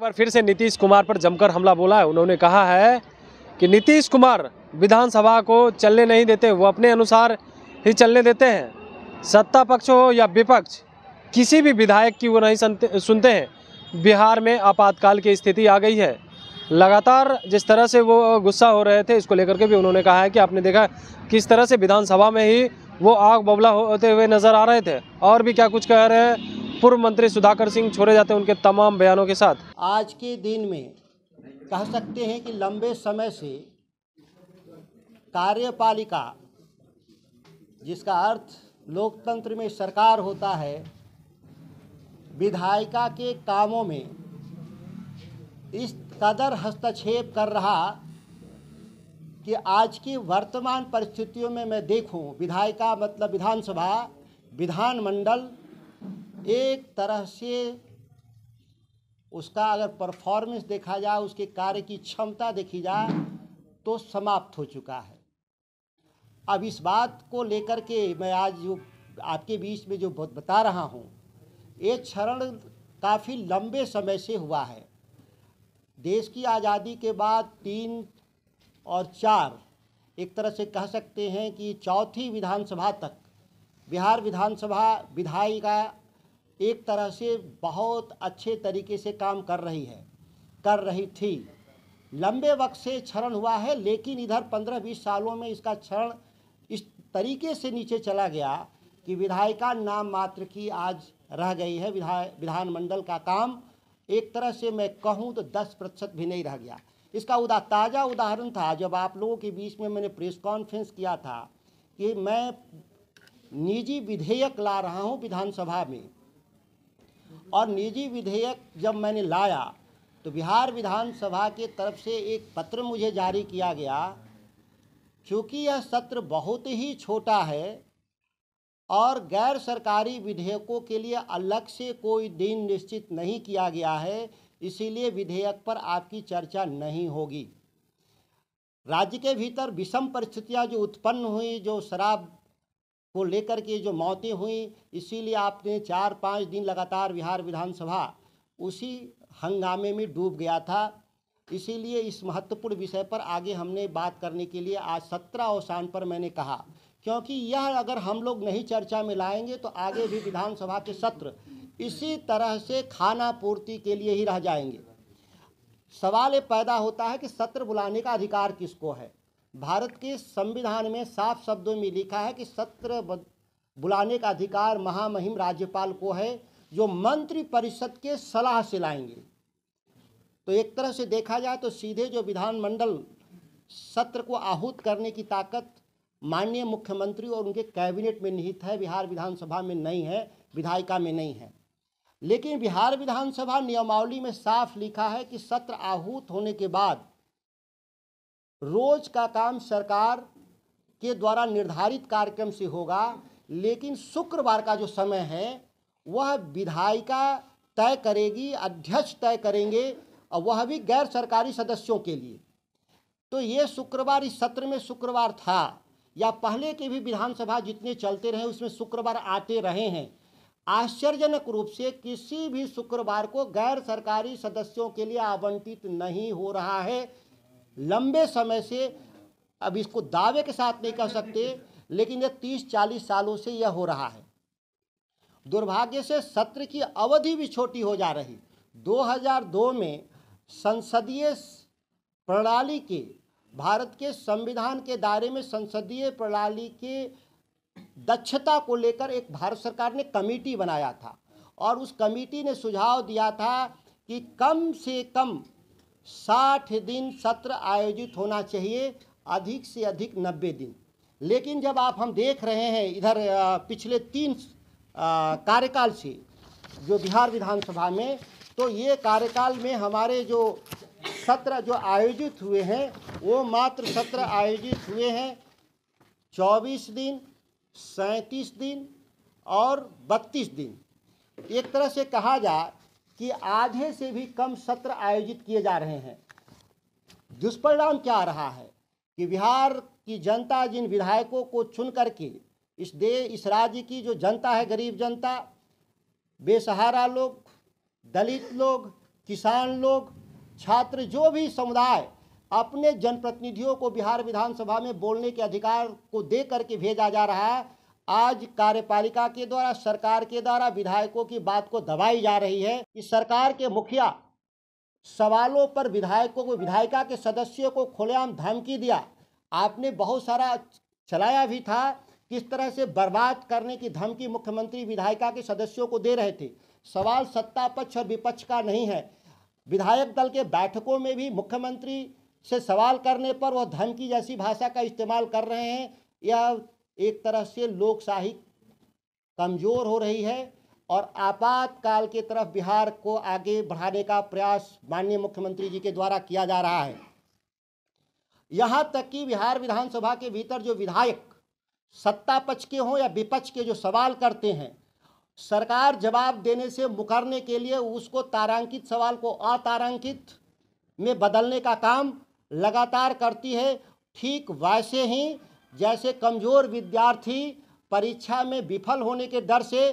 बार फिर से नीतीश कुमार पर जमकर हमला बोला है उन्होंने कहा है कि नीतीश कुमार विधानसभा को चलने नहीं देते वो अपने अनुसार ही चलने देते हैं सत्ता पक्ष हो या विपक्ष किसी भी विधायक की वो नहीं सुनते हैं बिहार में आपातकाल की स्थिति आ गई है लगातार जिस तरह से वो गुस्सा हो रहे थे इसको लेकर के भी उन्होंने कहा है कि आपने देखा किस तरह से विधानसभा में ही वो आग बबला होते हुए नज़र आ रहे थे और भी क्या कुछ कह रहे हैं पूर्व मंत्री सुधाकर सिंह छोड़े जाते हैं उनके तमाम बयानों के साथ आज के दिन में कह सकते हैं कि लंबे समय से कार्यपालिका जिसका अर्थ लोकतंत्र में सरकार होता है विधायिका के कामों में इस कदर हस्तक्षेप कर रहा कि आज की वर्तमान परिस्थितियों में मैं देखूं विधायिका मतलब विधानसभा विधानमंडल एक तरह से उसका अगर परफॉर्मेंस देखा जाए उसके कार्य की क्षमता देखी जाए तो समाप्त हो चुका है अब इस बात को लेकर के मैं आज जो आपके बीच में जो बता रहा हूँ ये क्षरण काफ़ी लंबे समय से हुआ है देश की आज़ादी के बाद तीन और चार एक तरह से कह सकते हैं कि चौथी विधानसभा तक बिहार विधानसभा विधायिका एक तरह से बहुत अच्छे तरीके से काम कर रही है कर रही थी लंबे वक्त से क्षरण हुआ है लेकिन इधर पंद्रह बीस सालों में इसका क्षरण इस तरीके से नीचे चला गया कि विधायिका नाम मात्र की आज रह गई है विधाय विधानमंडल का काम एक तरह से मैं कहूँ तो दस प्रतिशत भी नहीं रह गया इसका उदा ताज़ा उदाहरण था जब आप लोगों के बीच में मैंने प्रेस कॉन्फ्रेंस किया था कि मैं निजी विधेयक ला रहा हूँ विधानसभा में और निजी विधेयक जब मैंने लाया तो बिहार विधानसभा के तरफ से एक पत्र मुझे जारी किया गया क्योंकि यह सत्र बहुत ही छोटा है और गैर सरकारी विधेयकों के लिए अलग से कोई दिन निश्चित नहीं किया गया है इसीलिए विधेयक पर आपकी चर्चा नहीं होगी राज्य के भीतर विषम परिस्थितियां जो उत्पन्न हुई जो शराब को लेकर के जो मौतें हुई इसीलिए आपने चार पाँच दिन लगातार बिहार विधानसभा उसी हंगामे में डूब गया था इसीलिए इस महत्वपूर्ण विषय पर आगे हमने बात करने के लिए आज सत्रह अवसान पर मैंने कहा क्योंकि यह अगर हम लोग नहीं चर्चा में लाएंगे तो आगे भी विधानसभा के सत्र इसी तरह से खाना पूर्ति के लिए ही रह जाएंगे सवाल ये पैदा होता है कि सत्र बुलाने का अधिकार किसको है भारत के संविधान में साफ शब्दों में लिखा है कि सत्र बुलाने का अधिकार महामहिम राज्यपाल को है जो मंत्री परिषद के सलाह से लाएंगे तो एक तरह से देखा जाए तो सीधे जो विधानमंडल सत्र को आहूत करने की ताकत माननीय मुख्यमंत्री और उनके कैबिनेट में निहित है बिहार विधानसभा में नहीं है विधायिका में नहीं है लेकिन बिहार विधानसभा नियमावली में साफ लिखा है कि सत्र आहूत होने के बाद रोज का काम सरकार के द्वारा निर्धारित कार्यक्रम से होगा लेकिन शुक्रवार का जो समय है वह विधायिका तय करेगी अध्यक्ष तय करेंगे और वह भी गैर सरकारी सदस्यों के लिए तो ये शुक्रवार इस सत्र में शुक्रवार था या पहले के भी विधानसभा जितने चलते रहे उसमें शुक्रवार आते रहे हैं आश्चर्यजनक रूप से किसी भी शुक्रवार को गैर सरकारी सदस्यों के लिए आवंटित नहीं हो रहा है लंबे समय से अब इसको दावे के साथ नहीं कह सकते लेकिन यह तीस चालीस सालों से यह हो रहा है दुर्भाग्य से सत्र की अवधि भी छोटी हो जा रही 2002 में संसदीय प्रणाली के भारत के संविधान के दायरे में संसदीय प्रणाली के दक्षता को लेकर एक भारत सरकार ने कमेटी बनाया था और उस कमेटी ने सुझाव दिया था कि कम से कम साठ दिन सत्र आयोजित होना चाहिए अधिक से अधिक नब्बे दिन लेकिन जब आप हम देख रहे हैं इधर पिछले तीन कार्यकाल से जो बिहार विधानसभा में तो ये कार्यकाल में हमारे जो सत्र जो आयोजित हुए हैं वो मात्र सत्र आयोजित हुए हैं चौबीस दिन सैंतीस दिन और बत्तीस दिन एक तरह से कहा जाए कि आधे से भी कम सत्र आयोजित किए जा रहे हैं दुष्परिणाम क्या आ रहा है कि बिहार की जनता जिन विधायकों को चुन करके इस देश इस राज्य की जो जनता है गरीब जनता बेसहारा लोग दलित लोग किसान लोग छात्र जो भी समुदाय अपने जनप्रतिनिधियों को बिहार विधानसभा में बोलने के अधिकार को दे करके भेजा जा रहा है आज कार्यपालिका के द्वारा सरकार के द्वारा विधायकों की बात को दबाई जा रही है कि सरकार के मुखिया सवालों पर विधायकों को विधायिका के सदस्यों को खुलेआम धमकी दिया आपने बहुत सारा चलाया भी था किस तरह से बर्बाद करने की धमकी मुख्यमंत्री विधायिका के सदस्यों को दे रहे थे सवाल सत्ता पक्ष और विपक्ष का नहीं है विधायक दल के बैठकों में भी मुख्यमंत्री से सवाल करने पर वह धमकी जैसी भाषा का इस्तेमाल कर रहे हैं या एक तरह से लोकशाही कमज़ोर हो रही है और आपातकाल के तरफ बिहार को आगे बढ़ाने का प्रयास माननीय मुख्यमंत्री जी के द्वारा किया जा रहा है यहाँ तक कि बिहार विधानसभा के भीतर जो विधायक सत्ता पक्ष के हों या विपक्ष के जो सवाल करते हैं सरकार जवाब देने से मुकरने के लिए उसको तारांकित सवाल को अतारांकित में बदलने का काम लगातार करती है ठीक वैसे ही जैसे कमज़ोर विद्यार्थी परीक्षा में विफल होने के डर से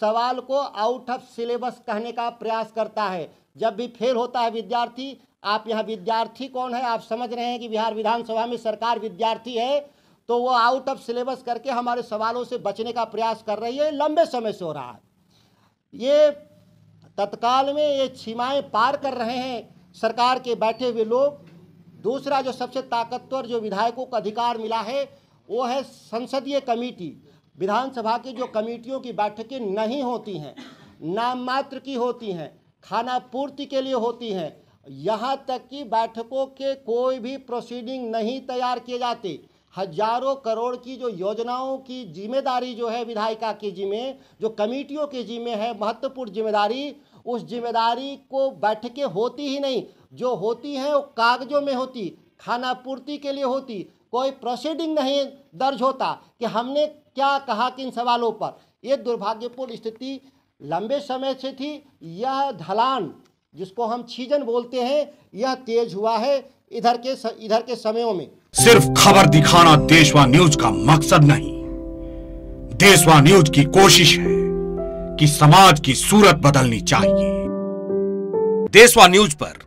सवाल को आउट ऑफ सिलेबस कहने का प्रयास करता है जब भी फेल होता है विद्यार्थी आप यहाँ विद्यार्थी कौन है आप समझ रहे हैं कि बिहार विधानसभा में सरकार विद्यार्थी है तो वो आउट ऑफ सिलेबस करके हमारे सवालों से बचने का प्रयास कर रही है लंबे समय से हो रहा है ये तत्काल में ये सीमाएँ पार कर रहे हैं सरकार के बैठे हुए लोग दूसरा जो सबसे ताकतवर जो विधायकों का अधिकार मिला है वो है संसदीय कमेटी विधानसभा की जो कमेटियों की बैठकें नहीं होती हैं नाम मात्र की होती हैं खाना पूर्ति के लिए होती हैं यहाँ तक कि बैठकों के कोई भी प्रोसीडिंग नहीं तैयार किए जाते हजारों करोड़ की जो योजनाओं की जिम्मेदारी जो है विधायिका के जिम्मे जो कमेटियों के जिम्मे है महत्वपूर्ण जिम्मेदारी उस जिम्मेदारी को बैठकें होती ही नहीं जो होती हैं वो कागजों में होती खाना पूर्ति के लिए होती कोई प्रोसीडिंग नहीं दर्ज होता कि हमने क्या कहा किन सवालों पर ये दुर्भाग्यपूर्ण स्थिति लंबे समय से थी यह ढलान जिसको हम छीजन बोलते हैं यह तेज हुआ है इधर के स, इधर के समयों में सिर्फ खबर दिखाना देशवा न्यूज का मकसद नहीं देशवा न्यूज की कोशिश है कि समाज की सूरत बदलनी चाहिए देशवा न्यूज पर